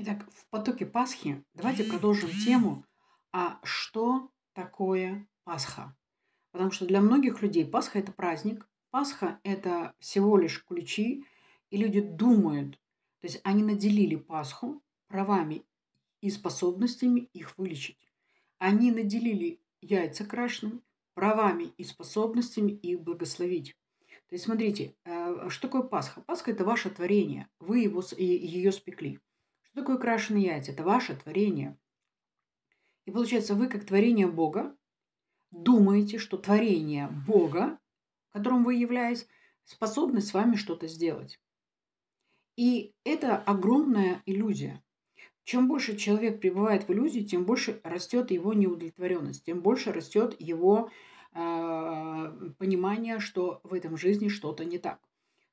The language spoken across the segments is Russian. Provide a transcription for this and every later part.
Итак, в потоке Пасхи давайте продолжим тему, а что такое Пасха? Потому что для многих людей Пасха – это праздник, Пасха – это всего лишь ключи, и люди думают, то есть они наделили Пасху правами и способностями их вылечить. Они наделили яйца крашенными правами и способностями их благословить. То есть смотрите, э, что такое Пасха? Пасха – это ваше творение, вы его, ее спекли – что такое крашеные яйца? Это ваше творение. И получается, вы как творение Бога думаете, что творение Бога, которым вы являетесь, способны с вами что-то сделать. И это огромная иллюзия. Чем больше человек пребывает в иллюзии, тем больше растет его неудовлетворенность, тем больше растет его э, понимание, что в этом жизни что-то не так.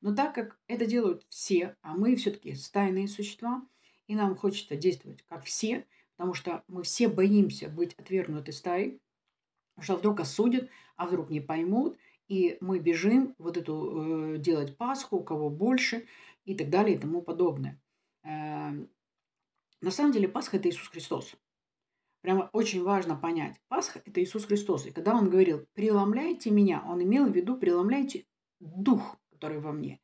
Но так как это делают все, а мы все-таки стайные существа – и нам хочется действовать как все, потому что мы все боимся быть отвергнуты стаей, потому что вдруг осудят, а вдруг не поймут, и мы бежим вот эту э, делать Пасху, у кого больше и так далее и тому подобное. Э, на самом деле Пасха – это Иисус Христос. Прямо очень важно понять. Пасха – это Иисус Христос. И когда он говорил «преломляйте меня», он имел в виду «преломляйте дух, который во мне».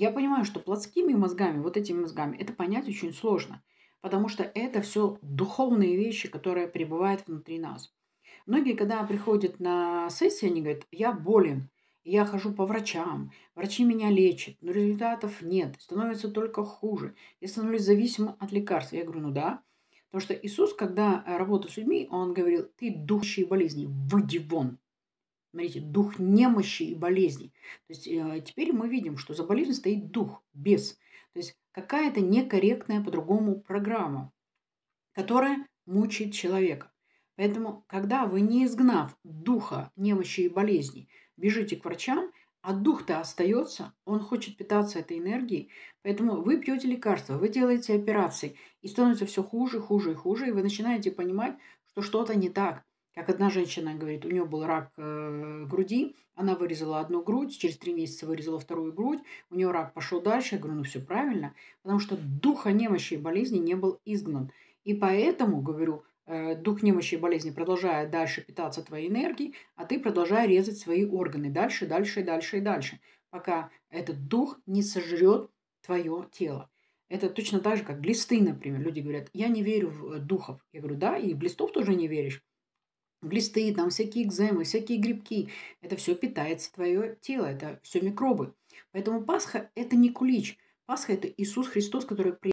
Я понимаю, что плотскими мозгами, вот этими мозгами, это понять очень сложно, потому что это все духовные вещи, которые пребывают внутри нас. Многие, когда приходят на сессию, они говорят, я болен, я хожу по врачам, врачи меня лечат, но результатов нет, становится только хуже. Я становлюсь зависимым от лекарств. Я говорю, ну да. Потому что Иисус, когда э, работал с людьми, он говорил, ты дух и болезни, выйди вон. Смотрите, дух немощи и болезней. То есть э, теперь мы видим, что за болезнью стоит дух, без. То есть какая-то некорректная по-другому программа, которая мучает человека. Поэтому, когда вы не изгнав духа немощи и болезней, бежите к врачам, а дух-то остается, он хочет питаться этой энергией, поэтому вы пьете лекарства, вы делаете операции, и становится все хуже, хуже и хуже, и вы начинаете понимать, что что-то не так. Как одна женщина говорит, у нее был рак э, груди, она вырезала одну грудь, через три месяца вырезала вторую грудь, у нее рак пошел дальше. Я говорю, ну все правильно, потому что духа немощи и болезни не был изгнан. И поэтому, говорю, э, дух немощи и болезни продолжает дальше питаться твоей энергией, а ты продолжай резать свои органы дальше, дальше, дальше и дальше, пока этот дух не сожрет твое тело. Это точно так же, как глисты, например. Люди говорят, я не верю в э, духов. Я говорю, да, и в глистов тоже не веришь глисты, там всякие экземы, всякие грибки. Это все питается твое тело, это все микробы. Поэтому Пасха – это не кулич. Пасха – это Иисус Христос, который при